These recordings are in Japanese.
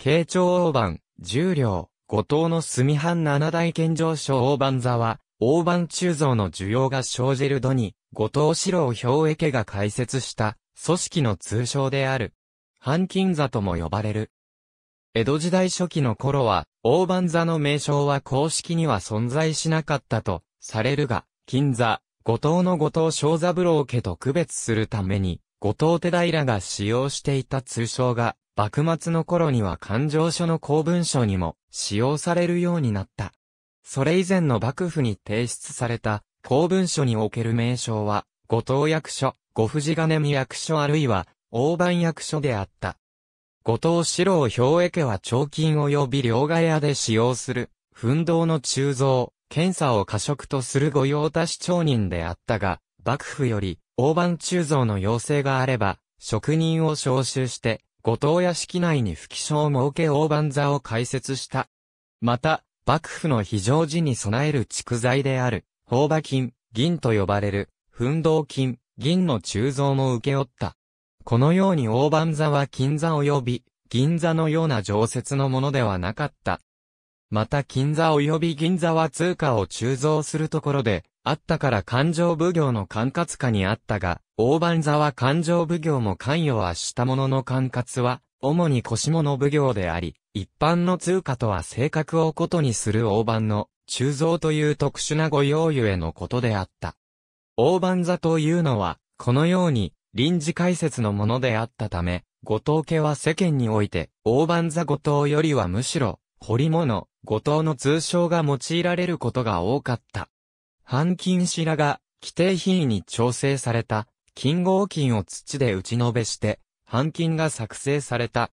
慶長大番、十両、五島の住藩七大県上昇大番座は、大番鋳造の需要が生じる度に、五島四郎兵衛家が開設した、組織の通称である。半金座とも呼ばれる。江戸時代初期の頃は、大番座の名称は公式には存在しなかったと、されるが、金座、五島の五島正三郎家と区別するために、五島手平が使用していた通称が、幕末の頃には勘定書の公文書にも使用されるようになった。それ以前の幕府に提出された公文書における名称は、五島役所、五藤金見役所あるいは、大判役所であった。五島四郎兵衛家は彫金及び両替屋で使用する、奮闘の鋳造、検査を過食とする御用達町人であったが、幕府より、大判鋳造の要請があれば、職人を召集して、後藤屋敷内に吹き所を設け大盤座を開設した。また、幕府の非常時に備える蓄財である、宝馬金、銀と呼ばれる、奮闘金、銀の鋳造も受け負った。このように大盤座は金座及び、銀座のような常設のものではなかった。また金座及び銀座は通貨を鋳造するところで、あったから勘定奉行の管轄下にあったが、大番座は勘定奉行も関与はしたものの管轄は、主に腰物奉行であり、一般の通貨とは性格を異にする大番の、鋳造という特殊な御用ゆえのことであった。大番座というのは、このように、臨時解説のものであったため、後藤家は世間において、大番座後藤よりはむしろ、彫り物、後藤の通称が用いられることが多かった。半金白が規定品位に調整された金合金を土で打ち延べして、半金が作成された。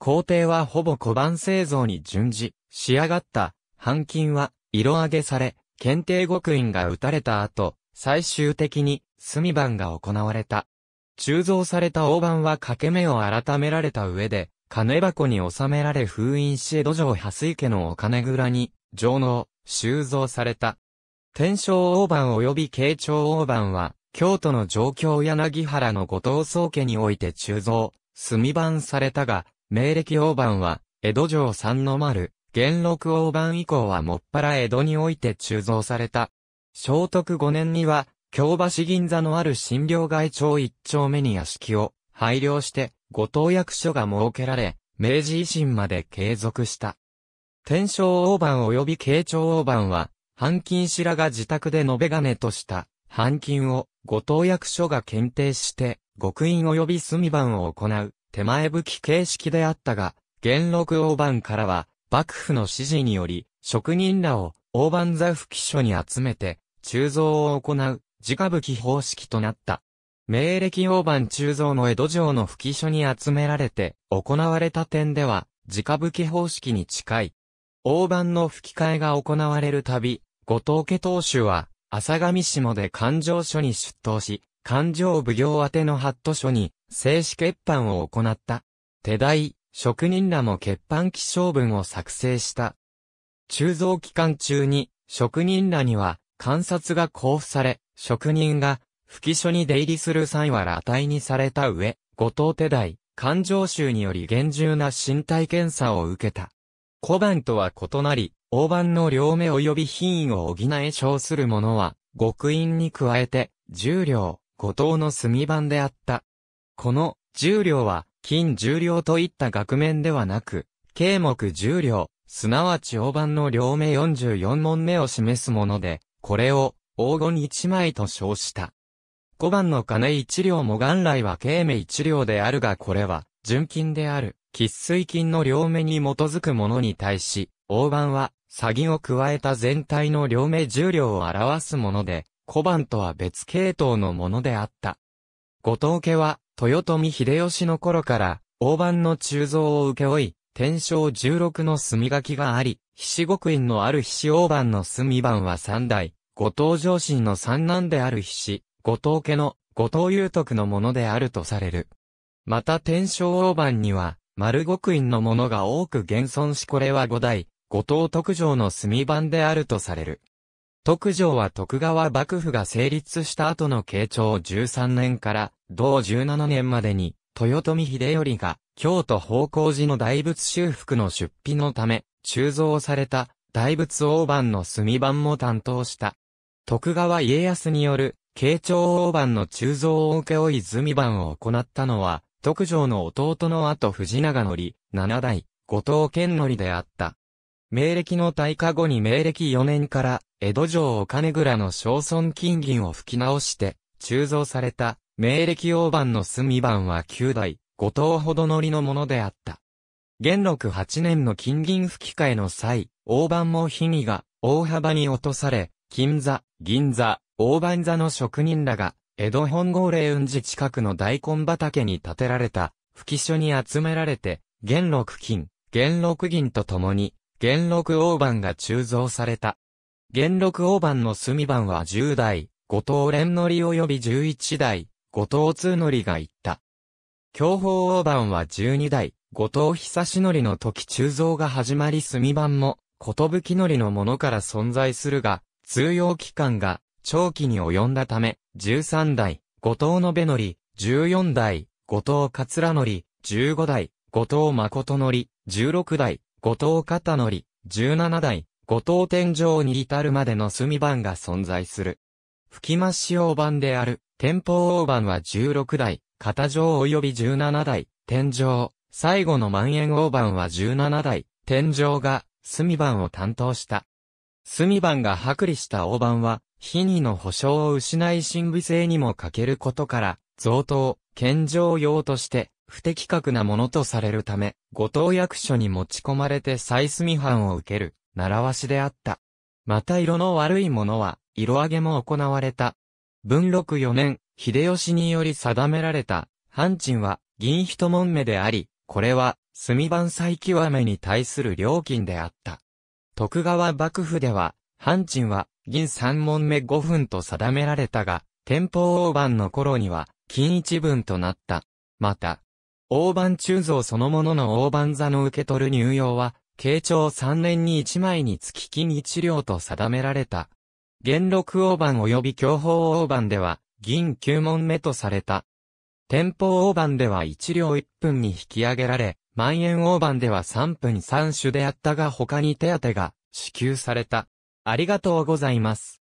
工程はほぼ小判製造に準じ、仕上がった半金は色上げされ、検定極印が打たれた後、最終的に炭版が行われた。鋳造された大板は掛け目を改められた上で、金箱に収められ封印し江戸城破水家のお金蔵に、上納、収蔵された。天正大番及び慶長大番は、京都の上京柳原の後藤宗家において鋳造、墨番されたが、明暦大番は、江戸城三の丸、元禄大番以降はもっぱら江戸において鋳造された。聖徳五年には、京橋銀座のある診療外町一丁目に屋敷を廃寮して、後藤役所が設けられ、明治維新まで継続した。天正大番及び慶長大番は、板金白が自宅で延べ金とした、半金を、後藤役所が検定して、極印及び隅版を行う、手前武き形式であったが、元禄大盤からは、幕府の指示により、職人らを、大盤座き所に集めて、鋳造を行う、自家き方式となった。明暦大盤鋳造の江戸城の吹き所に集められて、行われた点では、直吹き方式に近い。大盤の吹き替えが行われるたび、後藤家当主は、朝上下で勘定所に出頭し、勘定奉行宛てのハット書に、正式欠判を行った。手代、職人らも欠判起承文を作成した。鋳造期間中に、職人らには、観察が交付され、職人が、吹所に出入りする際は裸体にされた上、後藤手代、勘定衆により厳重な身体検査を受けた。小判とは異なり、大盤の両目及び品位を補え称する者は、極印に加えて、十両、五等の墨盤であった。この、十両は、金十両といった額面ではなく、形目十両、すなわち大盤の両目44問目を示すもので、これを、黄金一枚と称した。五番の金一両も元来は形目一両であるがこれは、純金である、喫水金の両目に基づくものに対し、大判は、詐欺を加えた全体の両目重量を表すもので、小判とは別系統のものであった。後藤家は、豊臣秀吉の頃から、大判の鋳造を請け負い、天正十六の墨書きがあり、菱極印のある菱大判の墨版は三代、後藤上信の三男である菱、後藤家の後藤祐徳のものであるとされる。また天正大判には、丸極印のものが多く現存しこれは五代、後藤徳城の住み番であるとされる。徳城は徳川幕府が成立した後の慶長13年から同17年までに豊臣秀頼が京都方向寺の大仏修復の出費のため鋳造された大仏大判の墨版も担当した。徳川家康による慶長大判の鋳造を請け負い墨版を行ったのは、徳城の弟の後藤長則、七代、後藤健則であった。明暦の大化後に明暦4年から、江戸城お金倉の小村金銀を吹き直して、鋳造された、明暦王版の隅版は9代、5頭ほど乗りのものであった。元禄8年の金銀吹き替えの際、王版も日位が大幅に落とされ、金座、銀座、大判座の職人らが、江戸本郷霊雲寺近くの大根畑に建てられた、吹き所に集められて、元禄金、元禄銀と共に、元禄大番が鋳造された。元禄大番の隅番は10代、後藤連則及び11代、後藤通則が言った。京保大番は12代、後藤久しのりの時鋳造が始まり隅番も、ことぶきのりのものから存在するが、通用期間が長期に及んだため、13代、後藤のべのり、14代、後藤桂のり、15代、後藤誠のり、16代、後藤片則、17代、後藤天井に至るまでの隅番が存在する。吹き増し大番である、天保大番は16代、片上及び17代、天井、最後の万円大番は17代、天井が、隅番を担当した。隅番が剥離した大番は、非にの保障を失い神秘性にも欠けることから、贈答、献上用として、不適格なものとされるため、後藤役所に持ち込まれて再寸犯を受ける、習わしであった。また色の悪いものは、色上げも行われた。文禄四年、秀吉により定められた、藩鎮は、銀一門目であり、これは、炭番再極めに対する料金であった。徳川幕府では、藩鎮は、銀三門目五分と定められたが、天保大番の頃には、金一分となった。また、大盤鋳造そのものの大盤座の受け取る入用は、慶長3年に1枚につき金1両と定められた。元禄大盤及び享保大盤では、銀9問目とされた。天保大盤では1両1分に引き上げられ、万円大盤では3分3種であったが他に手当が支給された。ありがとうございます。